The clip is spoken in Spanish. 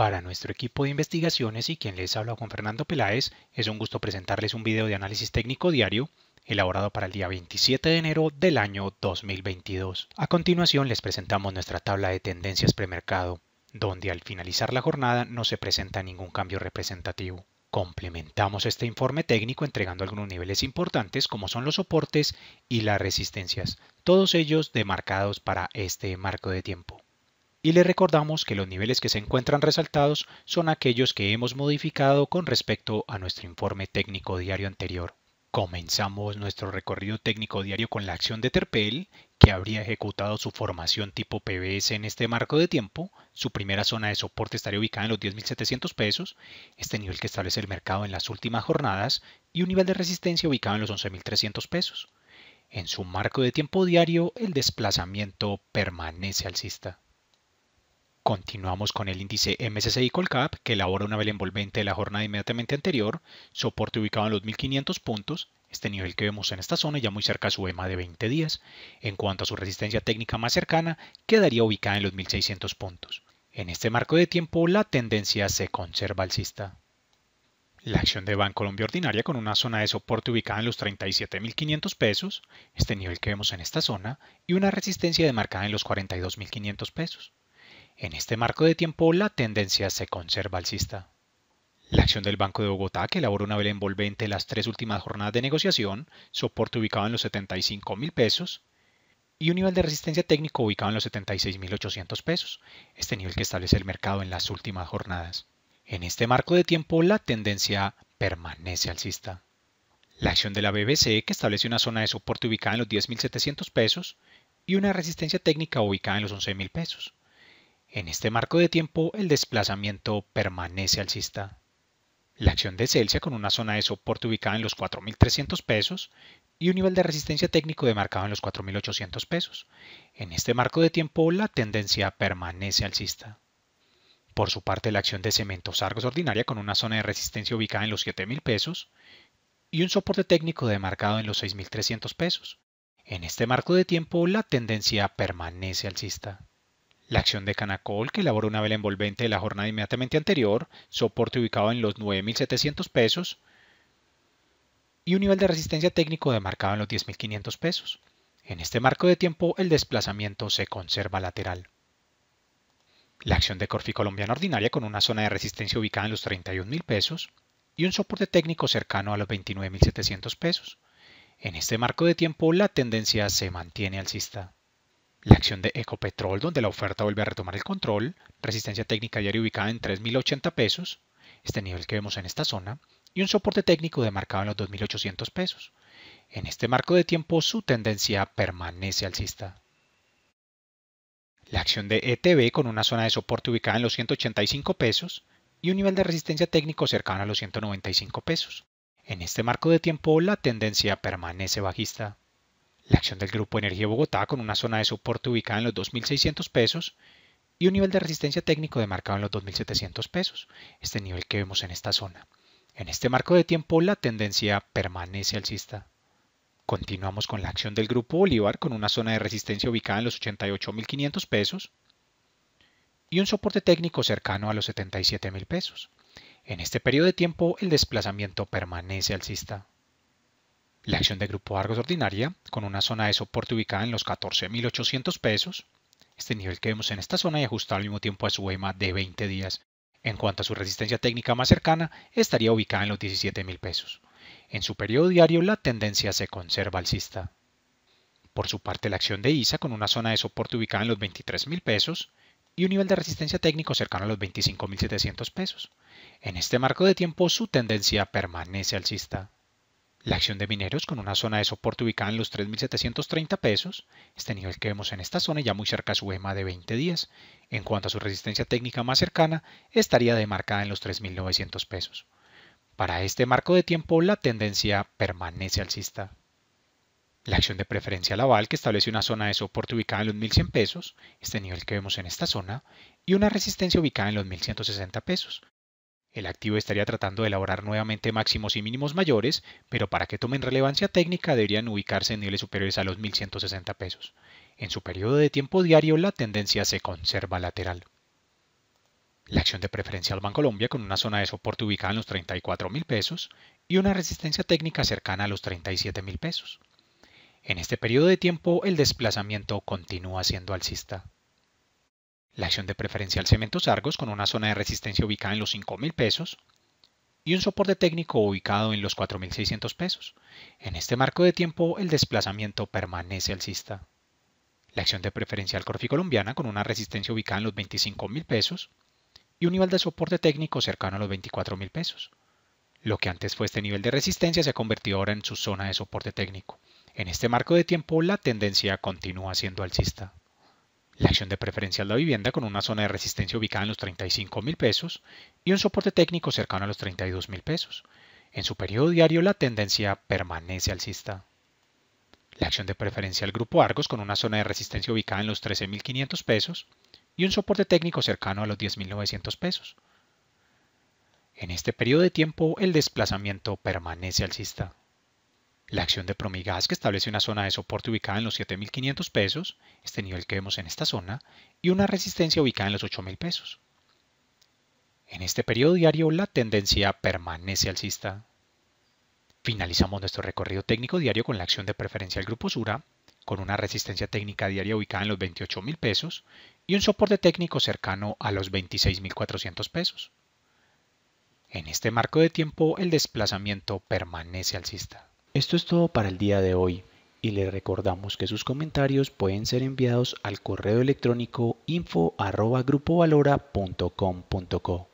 Para nuestro equipo de investigaciones y quien les habla con Fernando Peláez, es un gusto presentarles un video de análisis técnico diario elaborado para el día 27 de enero del año 2022. A continuación les presentamos nuestra tabla de tendencias premercado, donde al finalizar la jornada no se presenta ningún cambio representativo. Complementamos este informe técnico entregando algunos niveles importantes como son los soportes y las resistencias, todos ellos demarcados para este marco de tiempo y le recordamos que los niveles que se encuentran resaltados son aquellos que hemos modificado con respecto a nuestro informe técnico diario anterior. Comenzamos nuestro recorrido técnico diario con la acción de Terpel, que habría ejecutado su formación tipo PBS en este marco de tiempo. Su primera zona de soporte estaría ubicada en los 10.700 pesos, este nivel que establece el mercado en las últimas jornadas, y un nivel de resistencia ubicado en los 11.300 pesos. En su marco de tiempo diario, el desplazamiento permanece alcista. Continuamos con el índice MSCI Colcap, que elabora una vela envolvente de la jornada inmediatamente anterior, soporte ubicado en los 1500 puntos, este nivel que vemos en esta zona ya muy cerca a su EMA de 20 días. En cuanto a su resistencia técnica más cercana, quedaría ubicada en los 1600 puntos. En este marco de tiempo, la tendencia se conserva alcista. La acción de Banco Colombia Ordinaria con una zona de soporte ubicada en los 37.500 pesos, este nivel que vemos en esta zona, y una resistencia demarcada en los 42.500 pesos. En este marco de tiempo, la tendencia se conserva alcista. La acción del Banco de Bogotá, que elaboró una vela envolvente las tres últimas jornadas de negociación, soporte ubicado en los 75 mil pesos y un nivel de resistencia técnico ubicado en los 76 mil 800 pesos, este nivel que establece el mercado en las últimas jornadas. En este marco de tiempo, la tendencia permanece alcista. La acción de la BBC, que establece una zona de soporte ubicada en los 10.700 pesos y una resistencia técnica ubicada en los 11.000 pesos. En este marco de tiempo, el desplazamiento permanece alcista. La acción de Celsius con una zona de soporte ubicada en los 4.300 pesos y un nivel de resistencia técnico demarcado en los 4.800 pesos. En este marco de tiempo, la tendencia permanece alcista. Por su parte, la acción de Cementos Argos ordinaria con una zona de resistencia ubicada en los 7.000 pesos y un soporte técnico demarcado en los 6.300 pesos. En este marco de tiempo, la tendencia permanece alcista. La acción de Canacol, que elaboró una vela envolvente de la jornada inmediatamente anterior, soporte ubicado en los 9.700 pesos y un nivel de resistencia técnico demarcado en los 10.500 pesos. En este marco de tiempo, el desplazamiento se conserva lateral. La acción de Corfi Colombiana Ordinaria con una zona de resistencia ubicada en los 31.000 pesos y un soporte técnico cercano a los 29.700 pesos. En este marco de tiempo, la tendencia se mantiene alcista la acción de Ecopetrol, donde la oferta vuelve a retomar el control, resistencia técnica diaria ubicada en 3.080 pesos, este nivel que vemos en esta zona, y un soporte técnico demarcado en los 2.800 pesos. En este marco de tiempo su tendencia permanece alcista. La acción de ETB con una zona de soporte ubicada en los 185 pesos y un nivel de resistencia técnico cercano a los 195 pesos. En este marco de tiempo la tendencia permanece bajista la acción del Grupo Energía Bogotá con una zona de soporte ubicada en los 2.600 pesos y un nivel de resistencia técnico demarcado en los 2.700 pesos, este nivel que vemos en esta zona. En este marco de tiempo la tendencia permanece alcista. Continuamos con la acción del Grupo Bolívar con una zona de resistencia ubicada en los 88.500 pesos y un soporte técnico cercano a los 77.000 pesos. En este periodo de tiempo el desplazamiento permanece alcista. La acción de Grupo Argos ordinaria, con una zona de soporte ubicada en los 14.800 pesos, este nivel que vemos en esta zona y ajustado al mismo tiempo a su EMA de 20 días. En cuanto a su resistencia técnica más cercana, estaría ubicada en los 17,000 pesos. En su periodo diario la tendencia se conserva alcista. Por su parte, la acción de ISA con una zona de soporte ubicada en los 23,000 pesos y un nivel de resistencia técnico cercano a los 25.700 pesos. En este marco de tiempo su tendencia permanece alcista. La acción de mineros con una zona de soporte ubicada en los 3.730 pesos, este nivel que vemos en esta zona ya muy cerca a su EMA de 20 días, en cuanto a su resistencia técnica más cercana, estaría demarcada en los 3.900 pesos. Para este marco de tiempo la tendencia permanece alcista. La acción de preferencia Laval, que establece una zona de soporte ubicada en los 1100 pesos, este nivel que vemos en esta zona, y una resistencia ubicada en los 1160 pesos, el activo estaría tratando de elaborar nuevamente máximos y mínimos mayores, pero para que tomen relevancia técnica deberían ubicarse en niveles superiores a los 1.160 pesos. En su periodo de tiempo diario la tendencia se conserva lateral. La acción de preferencia al Colombia con una zona de soporte ubicada en los 34,000 pesos y una resistencia técnica cercana a los 37,000 pesos. En este periodo de tiempo el desplazamiento continúa siendo alcista la acción de preferencial Cementos Argos con una zona de resistencia ubicada en los 5.000 pesos y un soporte técnico ubicado en los 4.600 pesos. En este marco de tiempo el desplazamiento permanece alcista. La acción de preferencial Corfi Colombiana con una resistencia ubicada en los 25.000 pesos y un nivel de soporte técnico cercano a los 24.000 pesos. Lo que antes fue este nivel de resistencia se ha convertido ahora en su zona de soporte técnico. En este marco de tiempo la tendencia continúa siendo alcista la acción de preferencial de la vivienda con una zona de resistencia ubicada en los 35 mil pesos y un soporte técnico cercano a los 32 mil pesos. En su periodo diario la tendencia permanece alcista. La acción de preferencia grupo Argos con una zona de resistencia ubicada en los 13.500 pesos y un soporte técnico cercano a los 10.900 pesos. En este periodo de tiempo el desplazamiento permanece alcista. La acción de Promigas, que establece una zona de soporte ubicada en los 7.500 pesos, este nivel que vemos en esta zona, y una resistencia ubicada en los 8.000 pesos. En este periodo diario la tendencia permanece alcista. Finalizamos nuestro recorrido técnico diario con la acción de preferencia del grupo Sura, con una resistencia técnica diaria ubicada en los 28.000 pesos y un soporte técnico cercano a los 26.400 pesos. En este marco de tiempo el desplazamiento permanece alcista. Esto es todo para el día de hoy y le recordamos que sus comentarios pueden ser enviados al correo electrónico info@grupovalora.com.co.